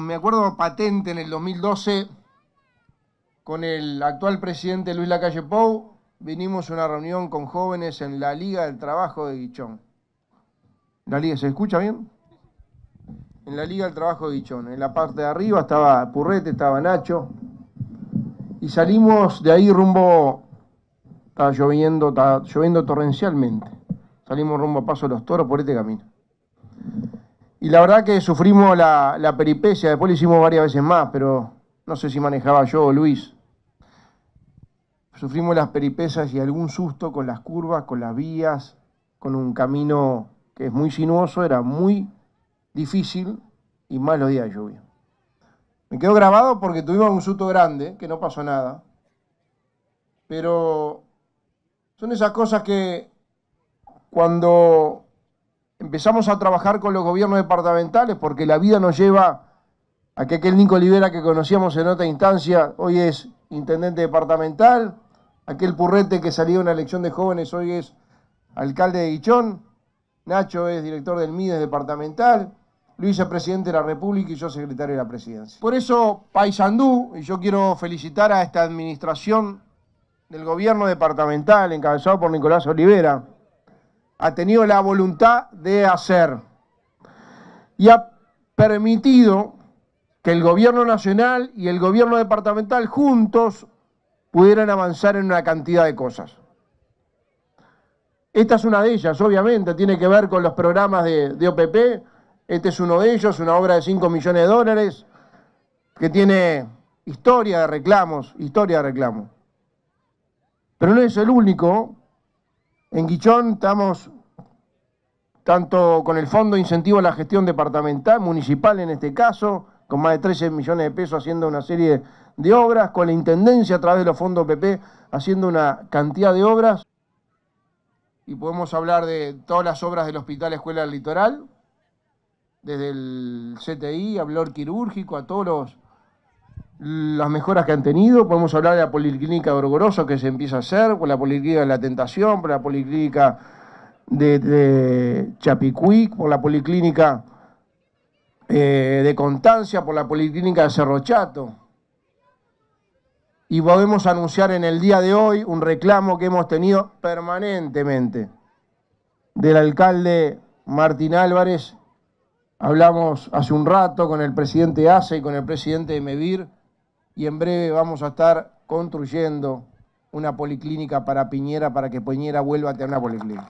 me acuerdo, patente en el 2012 con el actual presidente Luis Lacalle Pou, vinimos a una reunión con jóvenes en la Liga del Trabajo de Guichón. ¿La Liga se escucha bien? En la Liga del Trabajo de Guichón. En la parte de arriba estaba Purrete, estaba Nacho. Y salimos de ahí rumbo, Está lloviendo, estaba lloviendo torrencialmente. Salimos rumbo a Paso de los Toros por este camino. Y la verdad que sufrimos la, peripecia, después lo hicimos varias veces más, pero no sé si manejaba yo o Luis. Sufrimos las peripecias y algún susto con las curvas, con las vías, con un camino que es muy sinuoso, era muy difícil y más los días de lluvia. Me quedo grabado porque tuvimos un susto grande, que no pasó nada. Pero son esas cosas que cuando empezamos a trabajar con los gobiernos departamentales porque la vida nos lleva a que aquel Nico Olivera que conocíamos en otra instancia hoy es intendente departamental, aquel purrete que salió en una elección de jóvenes hoy es alcalde de Guichón, Nacho es director del MIDES departamental, Luis es presidente de la República y yo secretario de la presidencia. Por eso, Paysandú, y yo quiero felicitar a esta administración del gobierno departamental encabezado por Nicolás Olivera, ha tenido la voluntad de hacer y ha permitido que el gobierno nacional y el gobierno departamental juntos pudieran avanzar en una cantidad de cosas. Esta es una de ellas, obviamente, tiene que ver con los programas de, OPP. Este es uno de ellos, una obra de 5 millones de dólares, que tiene historia de reclamos, historia de reclamos. Pero no es el único, en Guichón estamos tanto con el Fondo Incentivo a la Gestión Departamental, municipal en este caso, con más de 13 millones de pesos haciendo una serie de obras, con la Intendencia a través de los fondos PP haciendo una cantidad de obras. Y podemos hablar de todas las obras del Hospital Escuela del Litoral, desde el CTI a Blor Quirúrgico, a todos los las mejoras que han tenido. Podemos hablar de la policlínica de que se empieza a hacer, por la policlínica de la Tentación, por la policlínica de, de Chapicuí, por la policlínica eh, de Constancia, por la policlínica de Cerro Chato. Y podemos anunciar en el día de hoy un reclamo que hemos tenido permanentemente del alcalde Martín Álvarez. Hablamos hace un rato con el presidente ACE y con el presidente de MEVIR y en breve vamos a estar construyendo una policlínica para Piñera para que Piñera vuelva a tener una policlínica.